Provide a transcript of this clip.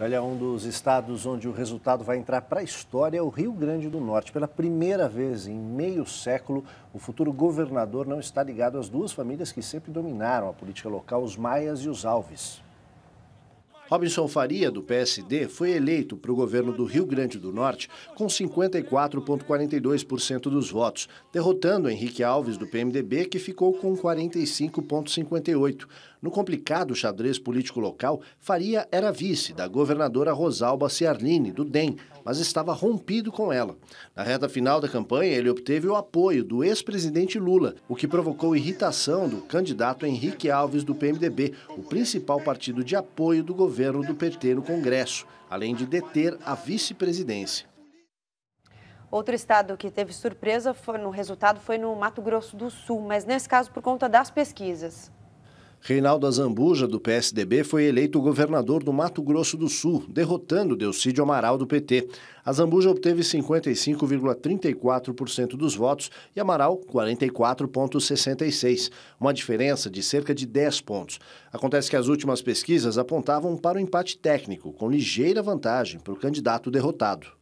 Olha, um dos estados onde o resultado vai entrar para a história é o Rio Grande do Norte. Pela primeira vez em meio século, o futuro governador não está ligado às duas famílias que sempre dominaram a política local, os maias e os alves. Robinson Faria, do PSD, foi eleito para o governo do Rio Grande do Norte com 54,42% dos votos, derrotando Henrique Alves, do PMDB, que ficou com 45,58%. No complicado xadrez político local, Faria era vice da governadora Rosalba Ciarline, do DEM, mas estava rompido com ela. Na reta final da campanha, ele obteve o apoio do ex-presidente Lula, o que provocou irritação do candidato Henrique Alves, do PMDB, o principal partido de apoio do governo governo do PT no Congresso, além de deter a vice-presidência. Outro estado que teve surpresa foi, no resultado foi no Mato Grosso do Sul, mas nesse caso por conta das pesquisas. Reinaldo Azambuja, do PSDB, foi eleito governador do Mato Grosso do Sul, derrotando Delcídio Amaral, do PT. Azambuja obteve 55,34% dos votos e Amaral 44,66%, uma diferença de cerca de 10 pontos. Acontece que as últimas pesquisas apontavam para o um empate técnico, com ligeira vantagem para o candidato derrotado.